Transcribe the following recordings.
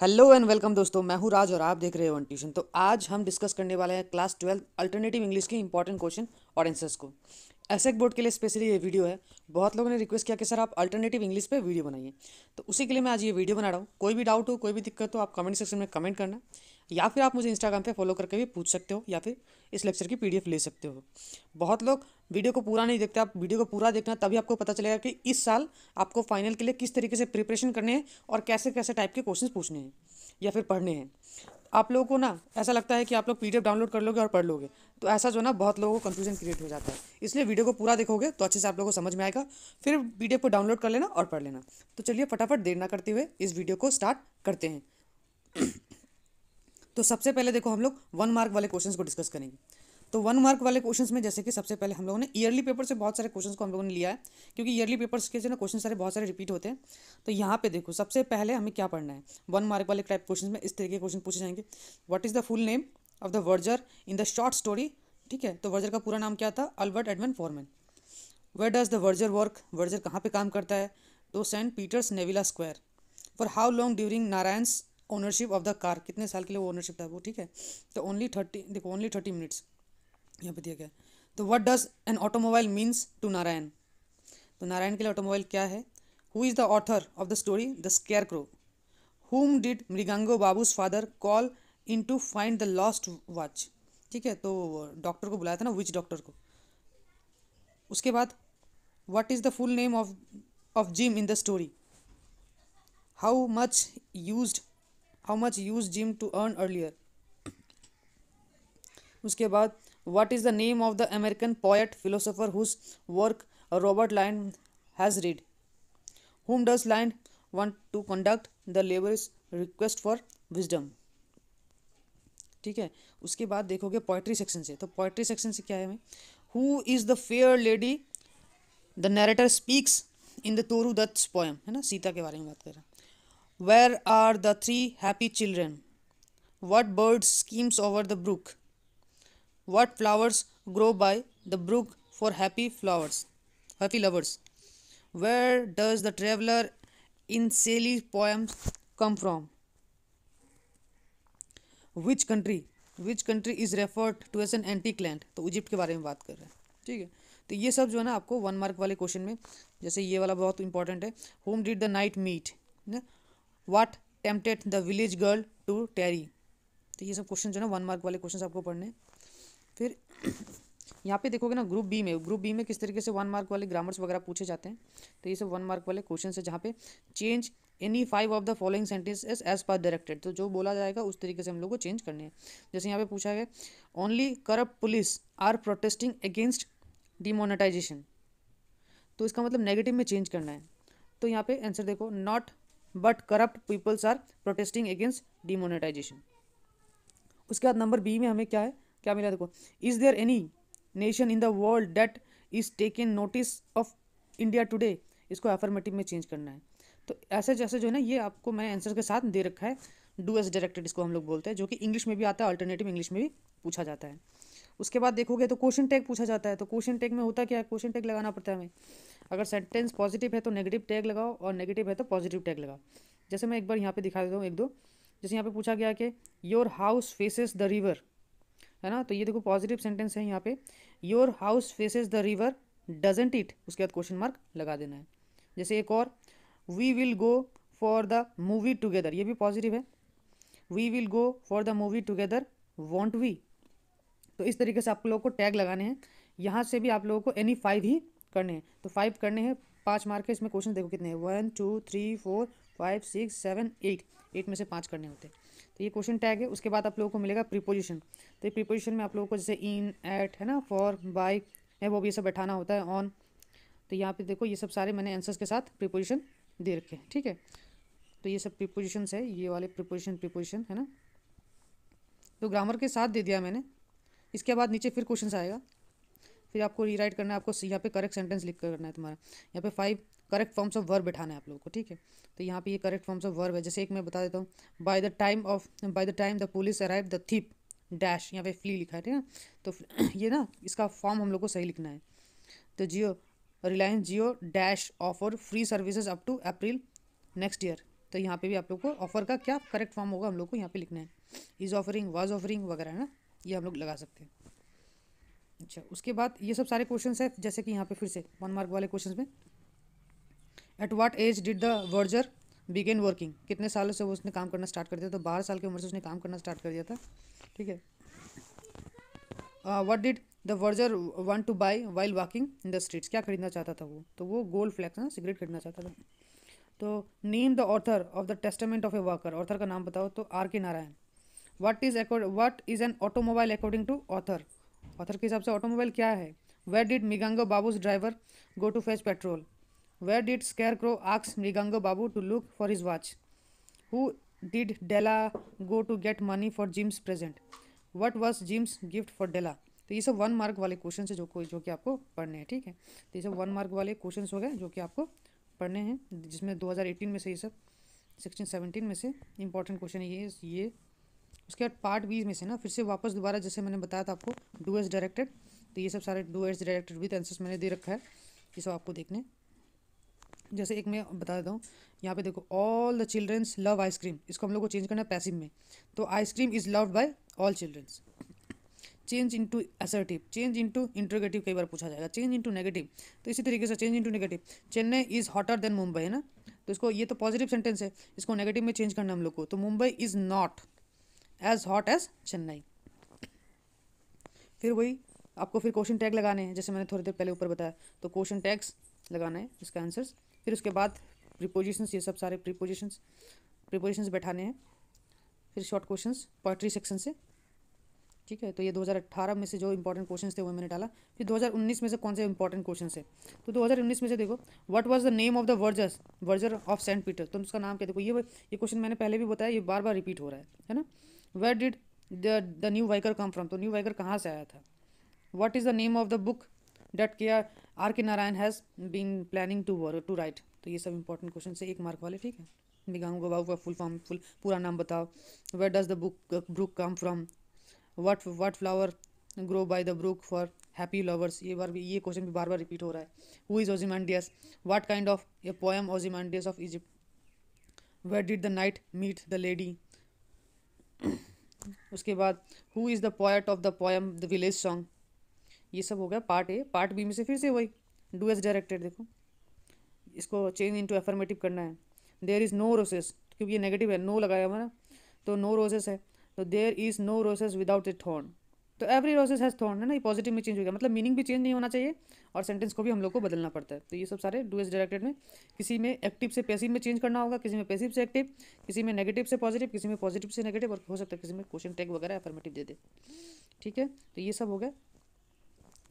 Hello and welcome दोस्तों मैं हूं राज और आप देख रहे हो ट्यूशन तो आज हम डिस्कस करने वाले हैं क्लास ट्वेल्थ अल्टरनेटिव इंग्लिश के इंपॉर्टेंट क्वेश्चन और आंसर्स को एस बोर्ड के लिए स्पेशली ये वीडियो है बहुत लोगों ने रिक्वेस्ट किया कि सर आप अल्टरनेटिव इंग्लिश पे वीडियो बनाइए तो उसी के लिए मैं आज ये वीडियो बना रहा हूँ कोई भी डाउट हो कोई भी दिक्कत हो आप कमेंट सेक्शन में कमेंट करना या फिर आप मुझे इंस्टाग्राम पे फॉलो करके भी पूछ सकते हो या फिर इस लेक्चर की पीडीएफ ले सकते हो बहुत लोग वीडियो को पूरा नहीं देखते आप वीडियो को पूरा देखना तभी आपको पता चलेगा कि इस साल आपको फाइनल के लिए किस तरीके से प्रिपरेशन करने हैं और कैसे कैसे टाइप के क्वेश्चन पूछने हैं या फिर पढ़ने हैं आप लोगों को ना ऐसा लगता है कि आप लोग पी डाउनलोड कर लोगे और पढ़ लोगे तो ऐसा जो ना बहुत लोगों को कन्फ्यूजन क्रिएट हो जाता है इसलिए वीडियो को पूरा देखोगे तो अच्छे से आप लोगों को समझ में आएगा फिर पीडीएफ को डाउनलोड कर लेना और पढ़ लेना तो चलिए फटाफट देर ना करते हुए इस वीडियो को स्टार्ट करते हैं तो सबसे पहले देखो हम लोग वन मार्क वाले क्वेश्चन को डिस्कस करेंगे तो वन मार्क वाले क्वेश्चन में जैसे कि सबसे पहले हम लोगों ने ईयरली पेपर से बहुत सारे क्वेश्चन को हम लोगों ने लिया है क्योंकि ईयरली पेपर्स के जो ना क्वेश्चन सारे बहुत सारे रिपीट होते हैं तो यहाँ पे देखो सबसे पहले हमें क्या पढ़ना है वन मार्क वाले टाइप क्वेश्चन में इस तरीके के क्वेश्चन पूछे जाएंगे what is the full name of the verger in the short story ठीक है तो वर्जर का पूरा नाम क्या था अल्बर्ट एडमन Foreman where does the verger work verger कहाँ पर काम करता है तो Saint Peter's Neville Square for how long during Narayan ownership of the car कितने साल के लिए वो ओनरशिप था वो ठीक है तो ओनली थर्टी देखो ओनली थर्टी मिनट्स यहाँ पे दिया गया तो what does an automobile means to Narayan तो नारायण के लिए ऑटोमोबाइल क्या है who is the author of the story the scarecrow whom did Mriganko Babu's father call in to find the lost watch ठीक है तो डॉक्टर को बुलाया था ना विच डॉक्टर को उसके बाद what is the full name of of Jim in the story how much use how much use Jim to earn earlier उसके बाद what is the name of the American poet philosopher whose work Robert Lynd has read does Lynd want to conduct the labour is request for wisdom ठीक है उसके बाद देखोगे poetry section से तो poetry section से क्या है मैं who is the fair lady the narrator speaks in the Toru Dutt's poem है ना सीता के बारे में बात कर रहा Where are the three happy children? What birds skims over the brook? What flowers grow by the brook for happy flowers, happy lovers? Where does the traveler in Shelley's poems come from? Which country? Which country is referred to as an antique land? तो Egypt के बारे में बात कर रहे हैं ठीक है तो ये सब जो है ना आपको वन मार्क वाले क्वेश्चन में जैसे ये वाला बहुत इंपॉर्टेंट है whom did the knight meet ना what tempted the village girl to tarry तो ये सब क्वेश्चन जो है वन मार्क वाले क्वेश्चन आपको पढ़ने फिर यहाँ पे देखोगे ना ग्रुप बी में ग्रुप बी में किस तरीके से वन मार्क वाले ग्रामर्स वगैरह पूछे जाते हैं तो ये सब वन मार्क वाले क्वेश्चन है जहाँ पे change any five of the following sentences as per directed तो जो बोला जाएगा उस तरीके से हम लोग को चेंज करने हैं जैसे यहाँ पे पूछा गया only corrupt police are protesting against demonetisation तो इसका मतलब नेगेटिव में चेंज करना है तो यहाँ पे आंसर देखो not but corrupt peoples are protesting against demonetisation उसके बाद नंबर बी में हमें क्या है क्या मिला देखो is there any nation in the world that is taken notice of India today इसको एफर्मेटिव में चेंज करना है तो ऐसे जैसे जो है ना ये आपको मैंने आंसर के साथ दे रखा है डू एस डायरेक्टेड इसको हम लोग बोलते हैं जो कि इंग्लिश में भी आता है अल्टरनेटिव इंग्लिश में भी पूछा जाता है उसके बाद देखोगे तो क्वेश्चन टैग पूछा जाता है तो क्वेश्चन टैग में होता क्या है क्वेश्चन टैग लगाना पड़ता है हमें अगर सेंटेंस पॉजिटिव है तो नेगेटिव टैग लगाओ और नेगेटिव है तो पॉजिटिव टैग लगाओ जैसे मैं एक बार यहाँ पे दिखा देता हूँ एक दो जैसे यहाँ पे पूछा गया कि your house faces the river है ना तो ये देखो पॉजिटिव सेंटेंस है यहाँ पे your house faces the river doesn't it उसके बाद क्वेश्चन मार्क लगा देना है जैसे एक और we will go for the movie together ये भी पॉजिटिव है we will go for the movie together won't we तो इस तरीके से आप लोगों को टैग लगाने हैं यहाँ से भी आप लोगों को एनी फाइव ही करने हैं तो फाइव करने हैं पाँच मार्क है इसमें क्वेश्चन देखो कितने हैं one two three four five six seven eight eight में से पाँच करने होते हैं तो ये क्वेश्चन टैग है उसके बाद आप लोगों को मिलेगा प्रीपोजिशन तो ये प्रीपोजिशन में आप लोगों को जैसे इन एट है ना फॉर बाई है वो भी ये सब बैठाना होता है ऑन तो यहाँ पे देखो ये सब सारे मैंने आंसर्स के साथ प्रीपोजिशन दे रखे हैं ठीक है तो ये सब प्रीपोजिशन है ये वाले प्रीपोजिशन प्रीपोजिशन है ना तो ग्रामर के साथ दे दिया मैंने इसके बाद नीचे फिर क्वेश्चन आएगा फिर आपको रीराइट करना है आपको यहाँ पे करेक्ट सेंटेंस लिख कर करना है तुम्हारा यहाँ पे five correct forms of verb बैठाना है आप लोगों को ठीक है तो यहाँ पे ये करेक्ट फॉर्म्स ऑफ वर्ब है जैसे एक मैं बता देता हूँ by the time of by the time the police arrive the thief dash यहाँ पे फ्ली लिखा है ठीक है तो ये ना इसका फॉर्म हम लोग को सही लिखना है तो Jio Reliance Jio dash offer free services up to April next year तो यहाँ पे भी आप लोग को ऑफर का क्या करेक्ट फॉर्म होगा हम लोग को यहाँ पे लिखना है इज़ ऑफरिंग वाज ऑफरिंग वगैरह है ना ये हम लोग लगा सकते हैं अच्छा उसके बाद ये सब सारे क्वेश्चन है जैसे कि यहाँ पे फिर से वन मार्क वाले क्वेश्चन में at what age did the verger begin working कितने सालों से वो उसने काम करना स्टार्ट कर दिया तो बारह साल की उम्र से उसने काम करना स्टार्ट कर दिया था ठीक है what did the verger want to buy while walking in the streets क्या खरीदना चाहता था वो तो वो गोल्ड फ्लैक्स ना सिगरेट खरीदना चाहता था तो name the author of the testament of a worker author का नाम बताओ तो R K Narayan what is what is an automobile according to author author के हिसाब से ऑटोमोबाइल क्या है where did Mriganko Babu's driver go to fetch petrol where did scarecrow आक्स Mriganko Babu to look for his watch who did Della go to get money for Jim's present what was gyms gift for Della तो ये सब one mark वाले question है जो कोई जो कि आपको पढ़ने हैं ठीक है तो ये सब वन मार्क वाले क्वेश्चन हो गए जो कि आपको पढ़ने हैं जिसमें 2018 में से ये सब सिक्सटीन 17 में से इंपॉर्टेंट क्वेश्चन ये ये उसके बाद पार्ट बी में से ना फिर से वापस दोबारा जैसे मैंने बताया था आपको डू एस डायरेक्टेड तो ये सब सारे do as directed with answers मैंने दे रखा है ये सब आपको देखने जैसे एक मैं बता देता हूँ यहाँ पे देखो all the childrens love ice cream इसको हम लोग को चेंज करना है पैसिव में तो ice cream is loved by all childrens change into assertive change into interrogative कई बार पूछा जाएगा चेंज इंटू नेगेटिव तो इसी तरीके से change into negative Chennai is hotter than Mumbai है ना तो इसको ये तो पॉजिटिव सेंटेंस है इसको नेगेटिव में चेंज करना हम लोग को तो Mumbai is not as hot as Chennai फिर वही आपको फिर क्वेश्चन टैग लगाने हैं जैसे मैंने थोड़ी देर पहले ऊपर बताया तो क्वेश्चन टैग्स लगाना है इसका आंसर्स फिर उसके बाद प्रीपोजिशंस ये सब सारे प्रीपोजिशंस प्रीपोजिशंस बैठाने हैं फिर शॉर्ट क्वेश्चंस पोइट्री सेक्शन से ठीक है तो ये 2018 में से जो इंपॉर्टेंट क्वेश्चन थे वो मैंने डाला फिर 2019 में से कौन से इंपॉर्टेंट क्वेश्चन है तो 2019 में से देखो what was the name of the vergers verger of Saint Peter तो उसका नाम क्या देखो ये ये क्वेश्चन मैंने पहले भी बताया ये बार बार रिपीट हो रहा है है ना where did the new vicar come from तो न्यू वाइकर कहाँ से आया था what is the name of the book that K R R K Narayan has been planning to work to write तो ये सब इंपॉर्टेंट क्वेश्चन से एक मार्क वाले ठीक है मिगांग गवाऊ का फुल फॉर्म फुल पूरा नाम बताओ where does the book brook come from what what flower grow by the brook for happy lovers ये बार भी ये क्वेश्चन भी बार बार रिपीट हो रहा है who is Ozymandias what kind of a poem Ozymandias of Egypt where did the knight meet the lady उसके बाद who is the poet of the poem the village song ये सब हो गया पार्ट ए पार्ट बी में से फिर से वही डू एज डायरेक्टेड देखो इसको चेंज इनटू एफर्मेटिव करना है देयर इज़ नो रोसेस क्योंकि ये नेगेटिव है नो लगाया हमारा तो नो रोसेस है तो there is no roses without a thorn तो एवरी रोजेज हैज़ थॉर्न है ना ये पॉजिटिव में चेंज हो गया मतलब मीनिंग भी चेंज नहीं होना चाहिए और सेंटेंस को भी हम लोग को बदलना पड़ता है तो ये सब सारे डू एस डायरेक्टेड में किसी में एक्टिव से पैसिव में चेंज करना होगा किसी में पैसिव से एक्टिव किसी में नेगेटिव से पॉजिटिव किसी में पॉजिटिव से नेगेटिव और हो सकता है किसी में क्वेश्चन टैग वगैरह एफर्मेटिव दे दे ठीक है तो ये सब हो गया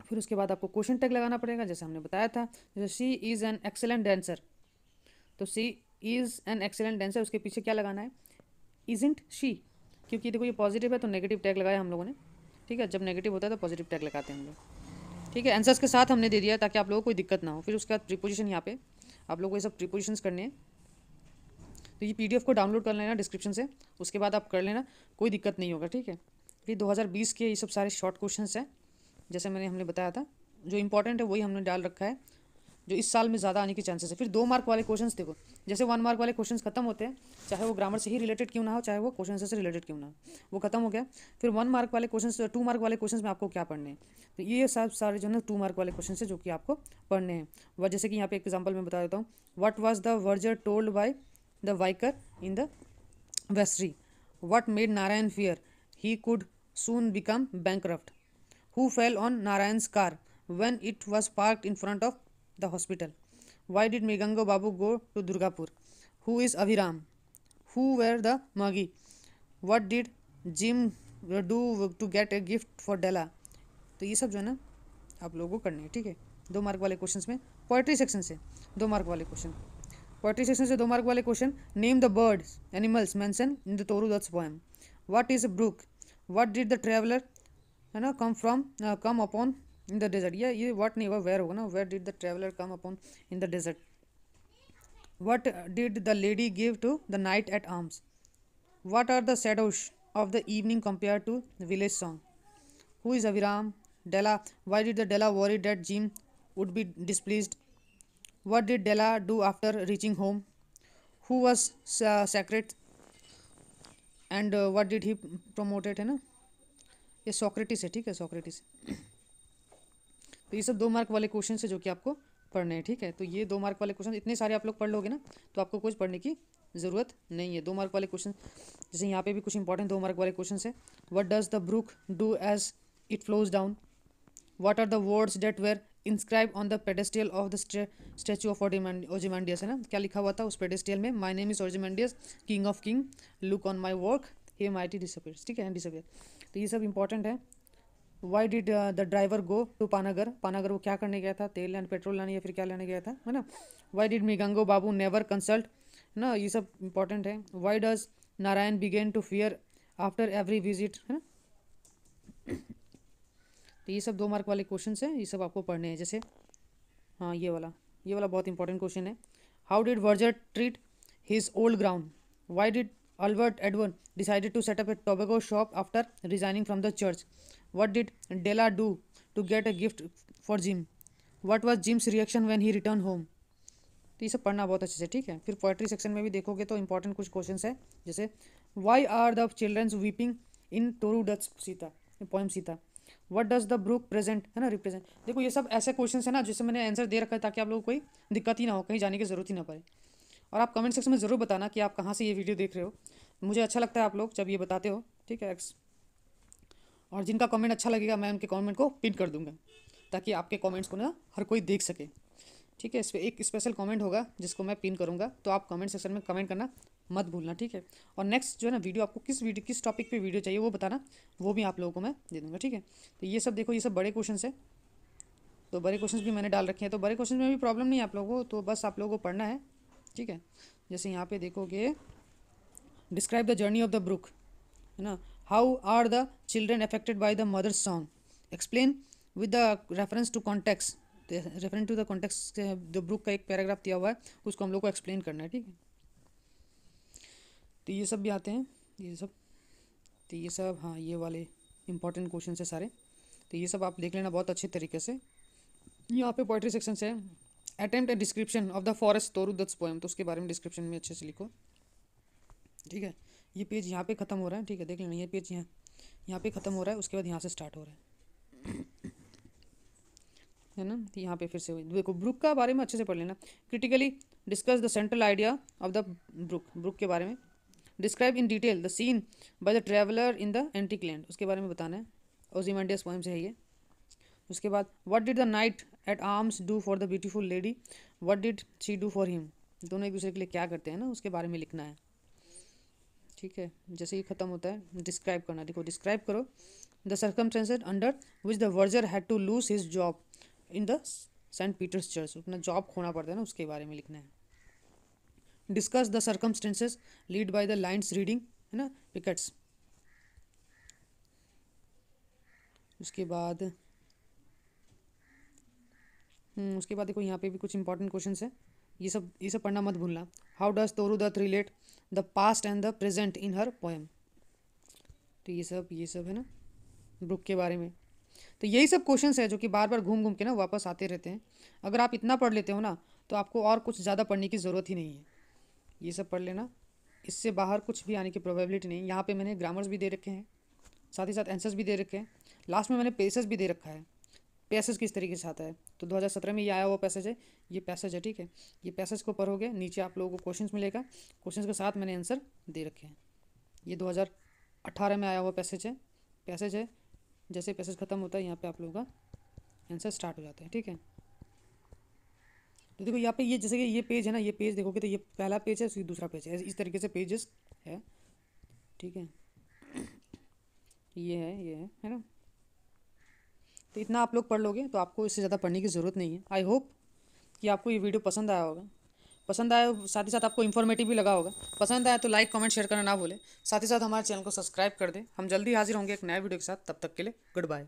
फिर उसके बाद आपको क्वेश्चन टैग लगाना पड़ेगा जैसे हमने बताया था जैसे she is an excellent dancer तो she is an excellent dancer उसके पीछे क्या लगाना है इजेंट शी क्योंकि देखो ये पॉजिटिव है तो नेगेटिव टैग लगाया हम लोगों ने ठीक है जब नेगेटिव होता है तो पॉजिटिव टैग लगाते हैं हम लोग ठीक है आंसर्स के साथ हमने दे दिया ताकि आप लोगों को कोई दिक्कत ना हो फिर उसके बाद प्रीपोजिशन यहाँ पे आप लोगों को ये सब प्रीपोजिशंस करने हैं तो ये पीडीएफ को डाउनलोड कर लेना डिस्क्रिप्शन से उसके बाद आप कर लेना कोई दिक्कत नहीं होगा ठीक है फिर दो के ये सब सारे शॉर्ट क्वेश्चन हैं जैसे मैंने हमने बताया था जो इंपॉर्टेंट है वही हमने डाल रखा है जो इस साल में ज़्यादा आने के चांसेस है फिर दो मार्क वाले क्वेश्चन देखो जैसे वन मार्क वाले क्वेश्चन खत्म होते हैं चाहे वो ग्रामर से ही रिलेटेड क्यों ना हो चाहे वो क्वेश्चन से रिलेटेड क्यों ना हो वो खत्म हो गया फिर वन मार्क वाले क्वेश्चन टू मार्क वाले क्वेश्चन में आपको क्या पढ़ने हैं तो ये सब सारे जो है टू मार्क वाले क्वेश्चन है जो कि आपको पढ़ने हैं जैसे कि यहाँ पे एग्जाम्पल मैं बता देता हूँ what was the verger told by the vicar in the vestry what made Narayan fear he could become bankrupt who fell on Narayan car when it was park in front of the hospital? Why did Megango Babu go to Durgapur? Who is Aviram? Who were the Magi? What did Jim do to get a gift for Della तो ये सब जो है ना आप लोगों को करने है ठीक है दो मार्क वाले क्वेश्चन में पोइट्री सेक्शन से दो मार्क वाले क्वेश्चन पोइट्री सेक्शन से दो मार्क वाले question name the birds animals mention in the Toru Dutt's poem what is a brook what did the traveller है ना come from come upon in the desert ये ये वट नहीं होगा वेयर होगा ना where did the traveller come upon in the desert what did the lady give to the knight at arms what are the shadows of the evening compare to village song who is अविराम Della why did the Della worry that Jim would be displease what did Della do after reaching home who was secret and what did he promoted है ना ये Socrates है ठीक है Socrates तो ये सब दो मार्क वाले क्वेश्चन है जो कि आपको पढ़ने हैं ठीक है तो ये दो मार्क वाले क्वेश्चन इतने सारे आप लोग पढ़ लोगे ना तो आपको कुछ पढ़ने की ज़रूरत नहीं है दो मार्क वाले क्वेश्चन जैसे यहाँ पे भी कुछ इंपॉर्टेंट दो मार्क वाले क्वेश्चन है what does the brook do as it flows down what are the words that were inscribe on the pedestal of the statue of Ozymandias है ना क्या लिखा हुआ था उस पेडेस्टियल में my name is Ozymandias king of king look on my work ye mighty disappear ठीक है डिसअपियर तो ये सब इंपॉर्टेंट है why did the driver go to Panagarh Panagarh वो क्या करने गया था तेल लेने पेट्रोल लाने या फिर क्या लेने गया था है ना why did Gango Babu never consult ना ये सब इंपॉर्टेंट है why does Narayan begin to fear after every visit है ना तो ये सब दो मार्क वाले क्वेश्चन हैं ये सब आपको पढ़ने हैं जैसे हाँ ये वाला ये वाला बहुत इंपॉर्टेंट क्वेश्चन है how did verger treat his old ground why did Albert Edward decided to set up a tobacco shop after resigning from the church What did Della do to get a gift for Jim? What was Jim's reaction when he returned home? तो ये सब पढ़ना बहुत अच्छे से ठीक है फिर पोइट्री सेक्शन में भी देखोगे तो इंपॉर्टेंट कुछ क्वेश्चन है जैसे why are the childrens weeping in Toru Dutt's Sita poem Sita what does the brook present है ना रिप्रेजेंट देखो ये सब ऐसे क्वेश्चन है ना जिससे मैंने आंसर दे रखा है ताकि आप लोगों को कोई दिक्कत ही ना हो कहीं जाने की जरूरत ही ना पड़े और आप कमेंट सेक्शन में ज़रूर बताना कि आप कहाँ से ये वीडियो देख रहे हो मुझे अच्छा लगता है आप लोग जब ये बताते हो ठीक है और जिनका कमेंट अच्छा लगेगा मैं उनके कमेंट को पिन कर दूंगा ताकि आपके कमेंट्स को ना हर कोई देख सके ठीक है इस पर एक स्पेशल कमेंट होगा जिसको मैं पिन करूँगा तो आप कमेंट सेक्शन में कमेंट करना मत भूलना ठीक है और नेक्स्ट जो है ना वीडियो आपको किस वीडियो किस टॉपिक पे वीडियो चाहिए वो बताना वो भी आप लोगों को मैं दे दूँगा ठीक है तो ये सब देखो ये सब बड़े क्वेश्चन है तो बड़े क्वेश्चन भी मैंने डाल रखे हैं तो बड़े क्वेश्चन में भी प्रॉब्लम नहीं आप लोगों को तो बस आप लोगों को पढ़ना है ठीक है जैसे यहाँ पे देखोगे describe the journey of the brook है ना how are the children affected by the mother's song explain with the reference to context reference to the context जो बुक का एक पैराग्राफ दिया हुआ है उसको हम लोग को एक्सप्लेन करना है ठीक है तो ये सब भी आते हैं ये सब तो ये सब हाँ ये वाले इंपॉर्टेंट क्वेश्चन है सारे तो ये सब आप देख लेना बहुत अच्छे तरीके से यहाँ पे पोइट्री सेक्शन से attempt description of the forest Toru poem तो उसके बारे में डिस्क्रिप्शन में अच्छे से लिखो ठीक है ये पेज यहाँ पे ख़त्म हो रहा है ठीक है देख लेना ये पेज यहाँ यहाँ पे ख़त्म हो रहा है उसके बाद यहाँ से स्टार्ट हो रहा है है ना तो यहाँ पे फिर से देखो ब्रुक का बारे में अच्छे से पढ़ लेना critically discuss the central idea of the brook brook के बारे में describe in detail the scene by the traveller in the antique land उसके बारे में बताना है ओजिमेंडियस पोइम से है ये उसके बाद what did the knight at arms do for the beautiful lady what did she do for him दोनों एक दूसरे के लिए क्या करते हैं ना उसके बारे में लिखना है ठीक है जैसे ये ख़त्म होता है डिस्क्राइब करना देखो डिस्क्राइब करो the circumstances under which the verger had to lose his job in the saint Peter's church अपना जॉब खोना पड़ता है ना उसके बारे में लिखना है discuss the circumstances lead by the lines reading है ना पिकट्स उसके बाद हम्म, उसके बाद देखो यहाँ पे भी कुछ इंपॉर्टेंट क्वेश्चन है ये सब ये सब पढ़ना मत भूलना how does Toru Dutt relate the past and the present in her poem तो ये सब ये सब है ना ब्रुक के बारे में तो यही सब क्वेश्चन है जो कि बार बार घूम घूम के ना वापस आते रहते हैं अगर आप इतना पढ़ लेते हो ना तो आपको और कुछ ज़्यादा पढ़ने की ज़रूरत ही नहीं है ये सब पढ़ लेना इससे बाहर कुछ भी आने की प्रोबेबिलिटी नहीं यहाँ पे मैंने ग्रामर्स भी दे रखे हैं साथ ही साथ एंसर्स भी दे रखे हैं लास्ट में मैंने पेसेस भी दे रखा है पैसेज किस तरीके से आता है तो 2017 में ये आया हुआ पैसेज है ये पैसेज है ठीक है ये पैसेज को पढ़ोगे नीचे आप लोगों को क्वेश्चंस मिलेगा क्वेश्चंस के साथ मैंने आंसर दे रखे हैं ये 2018 में आया हुआ पैसेज है पैसेज है जैसे पैसेज खत्म होता है यहाँ पे आप लोगों का आंसर स्टार्ट हो जाता है ठीक है तो देखो यहाँ पे ये जैसे कि ये पेज है ना ये पेज देखोगे तो ये पहला पेज है दूसरा पेज है इस तरीके से पेजेस है ठीक है ये है ये है है ना तो इतना आप लोग पढ़ लोगे तो आपको इससे ज़्यादा पढ़ने की ज़रूरत नहीं है आई होप कि आपको ये वीडियो पसंद आया होगा पसंद आया साथ ही साथ आपको इन्फॉर्मेटिव भी लगा होगा पसंद आया तो लाइक कमेंट शेयर करना ना भूलें साथ ही साथ हमारे चैनल को सब्सक्राइब कर दें हम जल्दी हाजिर होंगे एक नए वीडियो के साथ तब तक के लिए गुड बाय